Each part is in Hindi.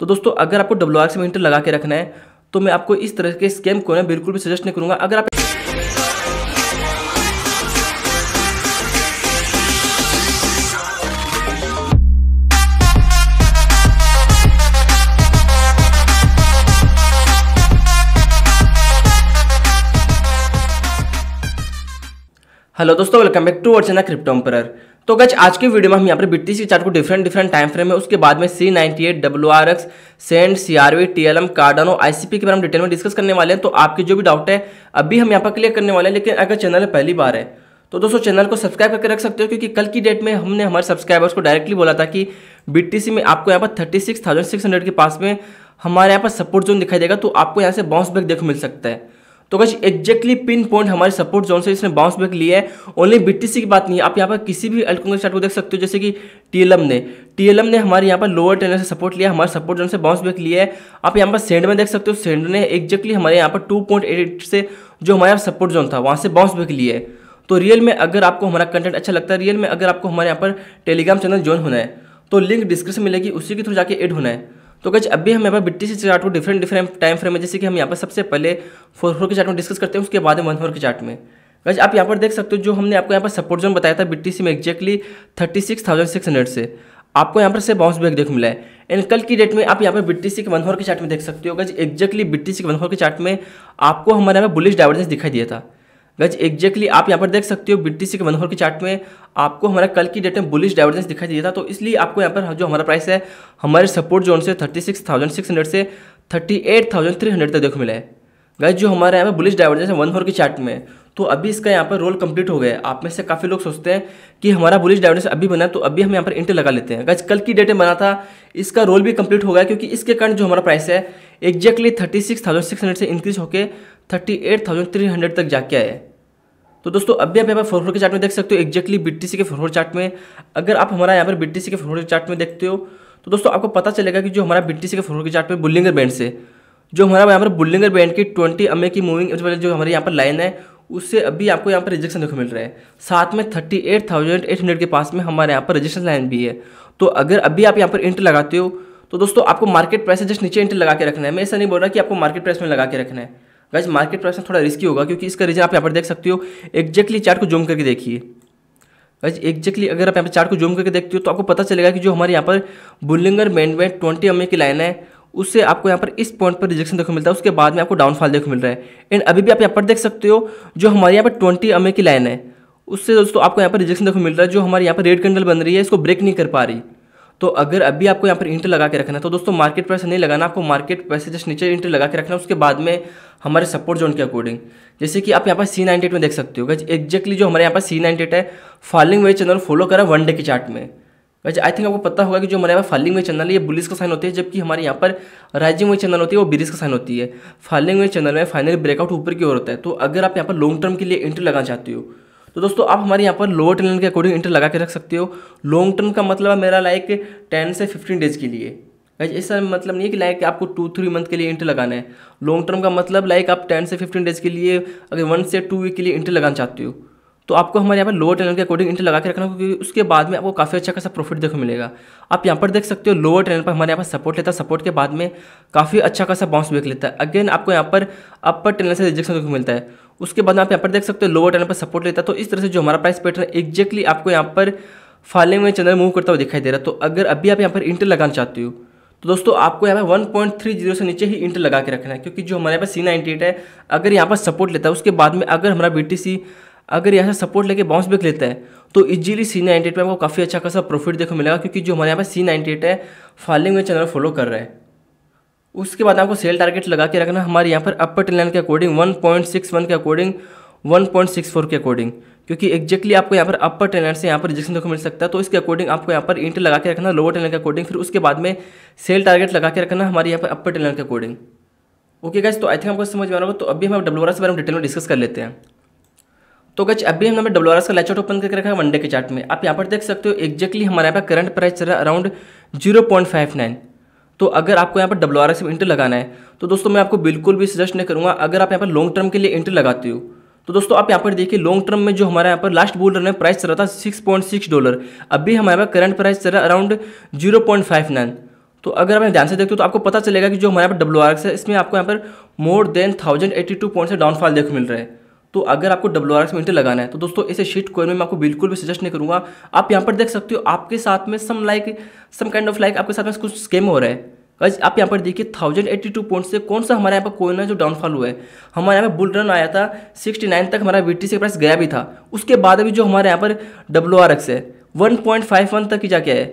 तो दोस्तों अगर आपको डब्ल्यू आर सी मीटर लगा के रखना है तो मैं आपको इस तरह के स्कैम को ना बिल्कुल भी सजेस्ट नहीं करूंगा अगर आप हेलो दोस्तों welcome back to Archana crypto empire तो गज आज के वीडियो में हम यहाँ पर बिट्टी सी चार्ट को डिफरेंट डिफरेंट टाइम फ्रेम है उसके बाद में C ninety eight W R X sand C R V T L M Cardano ICP के बारे में डिटेल में डिस्कस करने वाले हैं तो आपके जो भी डाउट है अभी हम यहाँ पर क्लियर करने वाले हैं लेकिन अगर चैनल पहली बार है तो दोस्तों चैनल को सब्सक्राइब करके रख सकते हो क्योंकि कल की डेट में हमने हमारे सब्सक्राइबर्स को डायरेक्टली बोला था कि बीटीसी में आपको यहाँ पर थर्टी सिक्स सिक्स हंड्रेड के पास में हमारे यहाँ पर सपोर्ट जोन दिखाई देगा तो आपको यहाँ से बाउंस बैक देखो मिल सकता है तो गज एक्जैक्टली पिन पॉइंट हमारे सपोर्ट जोन से इसने बाउंस बैक लिया है ओनली बीटीसी की बात नहीं है आप यहाँ पर किसी भी अल्टकोन चार्ट को देख सकते हो जैसे कि टीएलएम ने टीएलएम ने हमारे यहाँ पर लोअर टेनर से सपोर्ट लिया हमारे सपोर्ट जोन से बाउंस बैक लिया है आप यहाँ पर सेंड में देख सकते हो सेंड ने एक्जैक्टली हमारे यहाँ पर टू से जो हमारे सपोर्ट जोन था वहाँ से बाउंस बैक लिया है तो रियल में अगर आपको हमारा कंटेंट अच्छा लगता है रियल में अगर आपको हमारे यहाँ पर टेलीग्राम चैनल ज्वाइन होना है तो लिंक डिस्क्रिप्शन मिलेगी उसी के थ्रू जाके एड होना है तो कच अभी हम यहाँ पर बिट्टी सी चार्ट को डिफरेंट डिफरेंट टाइम फ्रेम में जैसे कि हम यहाँ पर सबसे पहले फोर फोर के चार्ट में डिस्कस करते हैं उसके बाद वन फोर के चार्ट में गज आप यहाँ पर देख सकते हो जो हमने आपको यहाँ पर सपोर्ट जोन बताया था बिट्टी सी में exactly thirty six thousand six hundred से आपको यहाँ पर से बाउंस बैक देख मिला है एंड कल की डेट में आप यहाँ पर बीटीसी के फोर के चार्ट में देख सकते हो गज एक्जैक्टली बीटीसी के फोर के चार्ट में आपको हमारे यहाँ पर बुलिश डाइवर्जेंस दिखाई दिया था वैज एग्जैक्टली आप यहाँ पर देख सकते हो बीटीसी के मनोहर के चार्ट में आपको हमारा कल की डेट में बुलिश डाइवर्जेंस दिखाई दिया था तो इसलिए आपको यहाँ पर जो हमारा प्राइस है हमारे सपोर्ट जोन से thirty six thousand six hundred से thirty eight thousand three hundred तक देखो मिला है वैज जो हमारे यहाँ पर बुलिश डाइवर्जेंस है वन फोर के चार्ट में तो अभी इसका यहाँ पर रोल कंप्लीट हो गया है आप में से काफ़ी लोग सोचते हैं कि हमारा बुलिश डाइवर्जेंस अभी बना तो अभी हम यहाँ पर इंटर लगा लेते हैं गज कल की डेट में बना था इसका रोल भी कंप्लीट हो गया क्योंकि इसके कारण जो हमारा प्राइस है exactly thirty six thousand six hundred से इंक्रीज होकर thirty eight thousand three hundred तक जाके आए तो दोस्तों अभी आप यहाँ पर फॉरवर्ड के चार्ट में देख सकते हो एक्जैक्टली बीटीसी के फॉरवर्ड चार्ट में अगर आप हमारा यहाँ पर बीटीसी के फोर चार्ट में देखते हो तो दोस्तों आपको पता चलेगा कि जो हमारा बीटीसी के फोर के चार्ट में बुल्लिंगर बैंड से जो हमारा यहाँ पर बुल्लिंगर बैंड की ट्वेंटी एम की मूविंग जो हमारे यहाँ पर लाइन है उससे अभी आपको यहाँ पर रिजेक्शन देखने को मिल रहा है साथ में thirty eight thousand eight hundred के पास में हमारे यहाँ पर रिजेक्शन लाइन भी है तो अगर अभी आप यहाँ पर इंटर लगाते हो तो दोस्तों आपको मार्केट प्राइस से जस्ट नीचे इंटर लगा के रखना है मैं ऐसा नहीं बोल रहा कि आपको मार्केट प्राइस में लगा के रखना है वैसे मार्केट प्राइस में थोड़ा रिस्की होगा क्योंकि इसका रीजन आप यहाँ पर देख सकते हो एक्जैक्टली चार्ट को जूम करके देखिए वैसे एक्जैक्टली अगर आप यहाँ पर चार्ट को जूम करके देखते हो तो आपको पता चलेगा कि जो हमारे यहाँ पर बुलिंगर बैंड में ट्वेंटी एम की लाइन है उससे आपको यहाँ पर इस पॉइंट पर रिजेक्शन देखो मिलता है उसके बाद में आपको डाउनफॉल देखो मिल रहा है एंड अभी भी आप यहाँ पर देख सकते हो जो हमारे यहाँ पर ट्वेंटी एम की लाइन है उससे दोस्तों आपको यहाँ पर रिजेक्शन देखो मिल रहा है जो हमारे यहाँ पर रेड कैंडल बन रही है इसको ब्रेक नहीं कर पा रही तो अगर अभी आपको यहाँ पर इंट लगा के रखना है तो दोस्तों मार्केट प्राइस नहीं लगाना आपको मार्केट प्राइस जस्ट नीचे इंट लगा के रखना उसके बाद में हमारे सपोर्ट जोन के अकॉर्डिंग जैसे कि आप यहाँ पर सी नाइनटी में देख सकते हो गज एक्जैक्टली जो हमारे यहाँ पर सी नाइनटी है फॉलिंग वे चैनल फॉलो करा वन डे के चार्ट में गज आई थिंक आपको पता होगा कि जो हमारे यहाँ पर फॉलिंग वे चैनल है ये बुलिस का साइन होती है जबकि हमारे यहाँ पर राइजिंग वे चैनल होती है वो बिरिस का साइन होती है फॉलिंग वे चैनल में फाइनली ब्रेकआउट ऊपर की ओर होता है तो अगर आप यहाँ पर लॉन्ग टर्म के लिए इंटर लगाना चाहते हो तो दोस्तों आप हमारे यहाँ पर लोअर टेन के अकॉर्डिंग इंटर लगा के रख सकते हो लॉन्ग टर्म का मतलब है मेरा लाइक टेन से फिफ्टीन डेज के लिए ऐसा मतलब नहीं है कि लाइक आपको टू थ्री मंथ के लिए इंटर लगाना है लॉन्ग टर्म का मतलब लाइक आप टेन से फिफ्टीन डेज के लिए अगर वन से टू वीक के लिए इंटर लगाना चाहते हो तो आपको हमारे यहाँ पर लोअर टेनल के अकॉर्डिंग इंटर लगा के रखना क्योंकि उसके बाद में आपको काफ़ी अच्छा खासा प्रॉफिट देखो मिलेगा आप यहाँ पर देख सकते हो लोअर टेनल पर हमारे यहाँ पर सपोर्ट लेता है सपोर्ट के बाद में काफ़ी अच्छा खासा बाउंस बैक लेता है अगेन आपको यहाँ पर अपर टेनल से रिजेक्शन देखो मिलता है उसके बाद आप यहाँ पर देख सकते हो लोअर टर्न पर सपोर्ट लेता है तो इस तरह से जो हमारा प्राइस पैटर्न है आपको यहाँ पर फॉलिंग में चैनल मूव करता हुआ दिखाई दे रहा है तो अगर अभी आप यहाँ पर इंटर लगाना चाहते हो तो दोस्तों आपको यहाँ पर 1.30 से नीचे ही इंटर लगा के रखना है क्योंकि जो हमारे यहाँ पर सी एट है अगर यहाँ पर सपोर्ट लेता है उसके बाद में अगर हमारा बी अगर यहाँ से सपोर्ट लेके बाउंस बैक लेता है तो इजीली सी एट में आपको काफ़ी अच्छा खासा प्रॉफिट देखने मिलेगा क्योंकि जो हमारे यहाँ पर सी एट है फॉलिंग में चैनल फॉलो कर रहा है उसके बाद आपको सेल टारगेट तो लगा के रखना हमारे यहाँ पर अपर टेन लाइन के according one point six one के according one point six four के अकॉर्डिंग क्योंकि एक्जैक्टली आपको यहाँ पर अपर टेन लाइन से यहाँ पर रिजेक्शन देखो मिल सकता है तो इसके अकॉर्डिंग आपको यहाँ पर इंटर लगा के रखना लोअर टेन लाइन के अकॉर्डिंग फिर उसके बाद में सेल टारगेट लगा के रखना हमारे यहाँ पर अपर टेन लाइन के अकॉर्डिंग ओके गैस तो आई थिंक आपको समझ में आ रहा होगा तो अभी हम डब्ल्यू के बारे में डिटेल में डिस्कस कर लेते हैं तो गच अभी हमने डब्ल्यू आर का लाइट ओपन करके रखा है वनडे के चार्ट में आप यहाँ पर देख सकते हो एक्जैक्टली हमारे यहाँ पर करंट प्राइस चल रहा है around zero point five nine तो अगर आपको यहाँ पर डब्ल्यू आर एस इंटर लगाना है तो दोस्तों मैं आपको बिल्कुल भी सजेस्ट नहीं करूँगा अगर आप यहाँ पर लॉन्ग टर्म के लिए इंटर लगाते हो तो दोस्तों आप यहाँ पर देखिए लॉन्ग टर्म में जो हमारे यहाँ पर लास्ट बुल रन है प्राइस चल रहा था सिक्स पॉइंट सिक्स डॉलर अभी हमारे यहाँ पर करंट प्राइस चल रहा है around zero point five nine तो अगर आप ध्यान से देखते हो तो आपको पता चलेगा कि जो हमारे यहाँ पर डब्ल्यू आर एक्स है इसमें आपको यहाँ पर more than thousand eighty two point से डाउनफॉल देखने मिल रहा है तो अगर आपको डब्ल्यू आर एक्स में लगाना है तो दोस्तों ऐसे शीट कॉइन में मैं आपको बिल्कुल भी सजेस्ट नहीं करूँगा आप यहाँ पर देख सकते हो आपके साथ में some like some kind of like आपके साथ में कुछ स्कैम हो रहा है गाइज आप यहाँ पर देखिए थाउजेंड एट्टी टू पॉइंट से कौन सा हमारे यहाँ पर कोइन है जो डाउनफॉल हुआ है हमारे यहाँ पर बुल रन आया था सिक्सटी नाइन तक हमारा वी टी सी प्राइस गया भी था उसके बाद अभी जो हमारे यहाँ पर डब्ल्यू आर एक्स है वन पॉइंट फाइव वन तक ही जाके है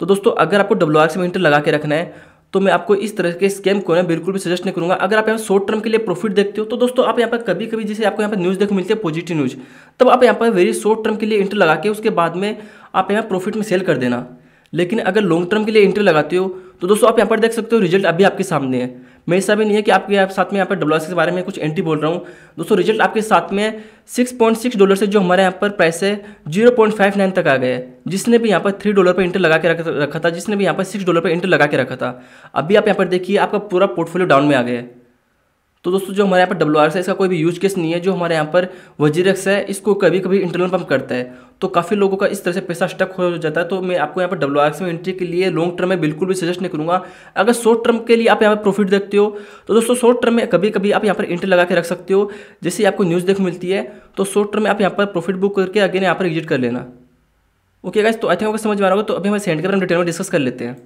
तो दोस्तों अगर आपको डब्ल्यू आर एक्स में इंटर लगा के रखना है तो मैं आपको इस तरह के स्कैम को ना बिल्कुल भी सजेस्ट नहीं करूँगा अगर आप यहाँ शॉर्ट टर्म के लिए प्रॉफिट देखते हो तो दोस्तों आप यहाँ पर कभी कभी जैसे आपको यहाँ पर न्यूज़ देखो मिलती है पॉजिटिव न्यूज़ तब आप यहाँ पर वेरी शॉर्ट टर्म के लिए इंटर लगा के उसके बाद में आप यहाँ प्रॉफिट में सेल कर देना लेकिन अगर लॉन्ग टर्म के लिए इंटर लगाते हो तो दोस्तों आप यहाँ पर देख सकते हो रिजल्ट अभी आपके सामने है मैं ऐसा भी नहीं है कि आपके आप साथ में यहाँ पर डब्ल्यू के बारे में कुछ एंट्री बोल रहा हूँ दोस्तों रिजल्ट आपके साथ में 6.6 डॉलर से जो हमारे यहाँ पर प्राइस है 0.59 तक आ गए जिसने भी यहाँ पर थ्री डॉलर पर इंटर लगा के रखा था जिसने भी यहाँ पर सिक्स डॉलर पर इंटर लगा के रखा था अभी आप यहाँ पर देखिए आपका पूरा पोर्टफोलियो डाउन में आ गया है तो दोस्तों जो हमारे यहाँ पर डब्ल्यू है इसका कोई भी यूज केस नहीं है जो हमारे यहाँ पर वजीरेक्स है इसको कभी कभी इंटरनल पंप करता है तो काफ़ी लोगों का इस तरह से पैसा स्टक हो जाता है तो मैं आपको यहाँ पर डब्ल्यू में एंट्री के लिए लॉन्ग टर्म में बिल्कुल भी सजेस्ट नहीं करूँगा अगर शॉर्ट टर्म के लिए आप यहाँ पर प्रॉफिट देखते हो तो दोस्तों शॉर्ट टर्म में कभी कभी आप यहाँ पर एंट्री लगा के रख सकते हो जैसे आपको न्यूज़ देख मिलती है तो शॉर्ट टर्म में आप यहाँ पर प्रॉफिट बुक करके अगेन यहाँ पर एग्जिट कर लेना ओके गाइस तो आई थिंक आपको समझ में आ रहा होगा तो अभी हम सेंड के बारे में डिटेल में डिस्कस कर लेते हैं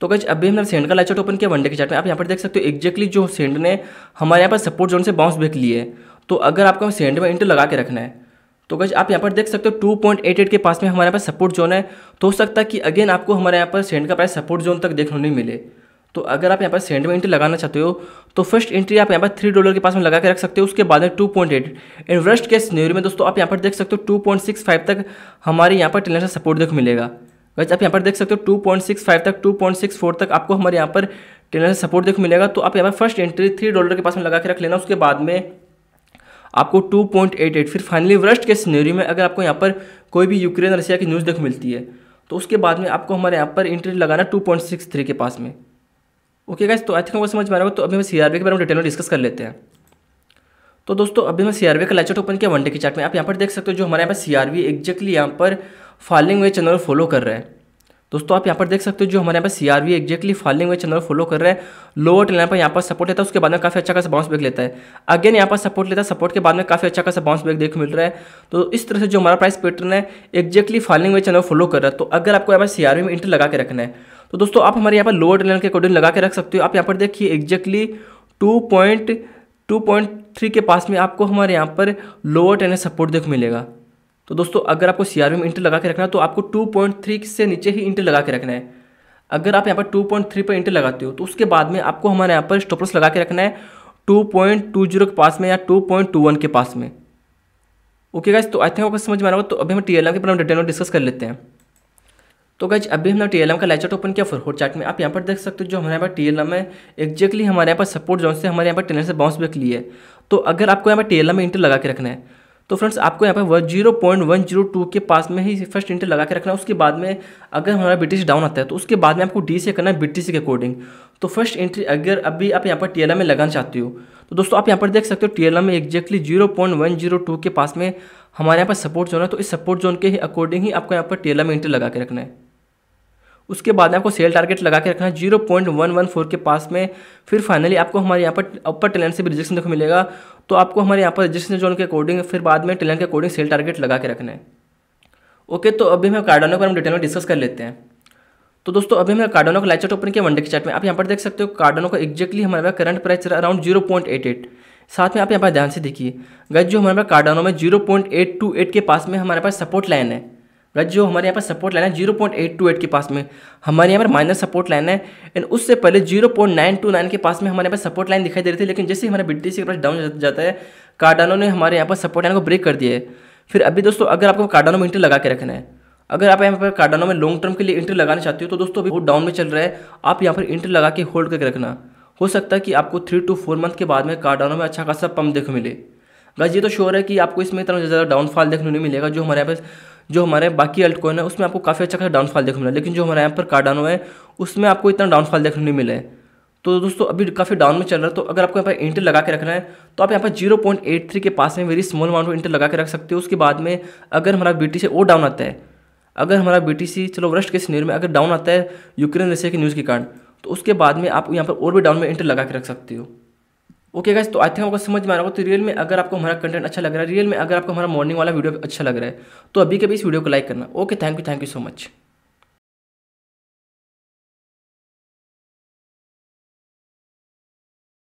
तो कैसे अभी हमने सेंड का लाइव चार्ट ओपन किया वनडे के चार्ट में आप यहाँ पर देख सकते हो एक्जैक्टली जो सेंड ने हमारे यहाँ पर सपोर्ट जोन से बाउंस बैक लिए तो अगर आपको सेंड में इंटर लगा के रखना है तो कैसे आप यहाँ पर देख सकते हो 2.88 के पास में हमारे पास सपोर्ट जोन है तो हो सकता है कि अगेन आपको हमारे यहाँ पर सेंड का प्राइस सपोर्ट जोन तक देखने नहीं मिले तो अगर आप यहाँ पर सेंड में एंट्री लगाना चाहते हो तो फर्स्ट एंट्री आप यहाँ पर थ्री डॉलर के पास में लगा के रख सकते हो उसके बाद में two point eight and worst case न्यूरी में दोस्तों आप यहाँ पर देख सकते हो टू पॉइंट सिक्स फाइव तक हमारे यहाँ पर ट्रेलर सपोर्ट देख मिलेगा वैसे आप यहाँ पर देख सकते हो 2.65 तक 2.64 तक आपको हमारे यहाँ पर टेनर सपोर्ट देखो मिलेगा तो आप यहाँ पर फर्स्ट एंट्री थ्री डॉलर के पास में लगा के रख लेना उसके बाद में आपको 2.88 फिर फाइनली वर्स्ट के सिनेरियो में अगर आपको यहाँ पर कोई भी यूक्रेन रशिया की न्यूज़ देखो मिलती है तो उसके बाद में आपको हमारे यहाँ पर एंट्री लगाना थ्री के पास में ओके गाइस तो आई थिंक वो समझ में आ रहा तो अभी हम सी के बारे में डिटेल में डिस्कस कर लेते हैं तो दोस्तों अभी मैं सी का लाइचट ओपन किया वन डे के चार्ट में आप यहाँ पर देख सकते हो जो हमारे यहाँ पर सी आर एक्जैक्टली यहाँ पर फॉलिंग वे चैनल फॉलो कर रहा है दोस्तों आप यहाँ पर देख सकते हो जो हमारे यहाँ पर C R V exactly falling वे चैनल फॉलो कर रहे हैं लोअर टेल पर यहाँ पर सपोर्ट लेता है उसके बाद में काफ़ी अच्छा खासा बाउंस बैक लेता है अगेन यहाँ पर सपोर्ट लेता है सपोर्ट के बाद में काफ़ी अच्छा खासा बाउंस बैक देख मिल रहा है तो इस तरह से जो हमारा प्राइस पेटर्न है एक्जैक्टली फॉलिंग वे चैनल फॉलो कर रहा है तो अगर आपको यहाँ पर सी में इंटर लगा के रखना है तो दोस्तों आप हमारे यहाँ पर लोअर टेल के अकॉर्डिंग लगा के रख सकते हो आप यहाँ पर देखिए exactly two point two point three के पास में आपको हमारे यहाँ पर लोअर टेन सपोर्ट देख मिलेगा तो दोस्तों अगर आपको सी में इंटर लगा के रखना है तो आपको टू से नीचे ही इंटर लगा के रखना है अगर आप यहाँ पर 2.3 पर इंटर लगाते हो तो उसके बाद में आपको हमारे यहाँ पर स्टॉपलस लगा के रखना है 2.20 के पास में या 2.21 के पास में ओके गाइज तो आई थिंक आपको समझ में आ रहा होगा तो अभी हम टी एल एम के प्रॉब्लम डिटेल में डिस्कस कर लेते हैं तो गाइज अभी हमने टी एल एम का लाइचार्ट ओपन किया फोर चार्ट में आप यहाँ पर देख सकते हो जो हमारे यहाँ पर टी एल एम है एक्जैक्टली हमारे यहाँ पर सपोर्ट जोन से हमारे यहाँ पर टेनर से बाउंस बैक लिए है तो अगर आपको यहाँ पर टी एल में इंटर लगा के रखना है तो फ्रेंड्स आपको यहाँ पर zero point one zero two के पास में ही फर्स्ट इंटर लगा के रखना है उसके बाद में अगर हमारा बी डाउन आता है तो उसके बाद में आपको डी से करना है बी के अकॉर्डिंग तो फर्स्ट एंट्री अगर अभी आप यहाँ पर टी में लगाना चाहते हो तो दोस्तों आप यहाँ पर देख सकते हो टी में exactly zero point one zero two के पास में हमारे यहाँ पर सपोर्ट जोन है तो इस सपोर्ट जोन के ही अकॉर्डिंग ही आपको यहाँ पर टी में एंट्री लगा के रखना है उसके बाद में आपको सेल टारगेट लगा के रखना है zero point one one four के पास में फिर फाइनली आपको हमारे यहाँ पर अपर टेलेंट से भी रिजेक्शन देखो मिलेगा तो आपको हमारे यहाँ पर रजिस्ट्रेशन जोन के अकॉर्डिंग फिर बाद में टेलन के अकॉर्डिंग सेल टारगेट लगा के रखना है ओके तो अभी हम कार्डानो को हम डिटेल में डिस्कस कर लेते हैं तो दोस्तों अभी हमें कार्डानो का लाइचार्ट ओपन किया वनडे के चार्ट में आप यहाँ पर देख सकते हो कार्डानो का एक्जैक्टली हमारे पास current price around zero point eight eight साथ में आप यहाँ पर ध्यान से देखिए गज जो हमारे पास कार्डानो में zero point eight two eight के पास में हमारे पास सपोर्ट लाइन है प्लस जो हमारे यहाँ पर सपोर्ट लाइन है zero point eight two eight के पास में हमारे यहाँ पर माइनस सपोर्ट लाइन है एंड उससे पहले zero point nine two nine के पास में हमारे यहाँ पर सपोर्ट लाइन दिखाई दे रही थी लेकिन जैसे हमारे बिट्टी के पास डाउन जाता है कार्डानो ने हमारे यहाँ पर सपोर्ट लाइन को ब्रेक कर दिया है फिर अभी दोस्तों अगर आपको कार्डानो में इंटर लगा के रखना है अगर आप यहाँ पर कार्डानो में लॉन्ग टर्म के लिए इंटर लगाना चाहते हो तो दोस्तों अभी वो डाउन में चल रहा है आप यहाँ पर इंटर लगा के होल्ड करके रखना हो सकता है कि आपको थ्री टू फोर मंथ के बाद में कार्डानो में अच्छा खासा पंप देखने मिले बस ये तो श्योर है कि आपको इसमें इतना ज़्यादा डाउनफॉल देखने नहीं मिलेगा जो हमारे यहाँ पर जो हमारे बाकी अल्ट कोइन है उसमें आपको काफ़ी अच्छा खासा डाउनफॉल देखने मिला लेकिन जो हमारे यहाँ पर कार्डानो है उसमें आपको इतना डाउनफॉल देखने नहीं मिले तो दोस्तों अभी काफ़ी डाउन में चल रहा है तो अगर आपको यहाँ पर इंटर लगा के रखना है तो आप यहाँ पर जीरो के पास में वेरी स्मॉल अमाउंट में इंटर लगा के रख सकते हो उसके बाद में अगर हमारा बी टी और डाउन आता है अगर हमारा बी चलो वर्ष के सीनियर में अगर डाउन आता है यूक्रेन रशिया की न्यूज़ के कारण तो उसके बाद में आप यहाँ पर और भी डाउन में इंटर लगा के रख सकते हो ओके गाइस तो आई थिंक आपको समझ में आ रहा होगा तो रियल में अगर आपको हमारा कंटेंट अच्छा लग रहा है रियल में अगर आपको हमारा मॉर्निंग वाला वीडियो अच्छा लग रहा है तो अभी के भी इस वीडियो को लाइक करना okay thank you thank you so much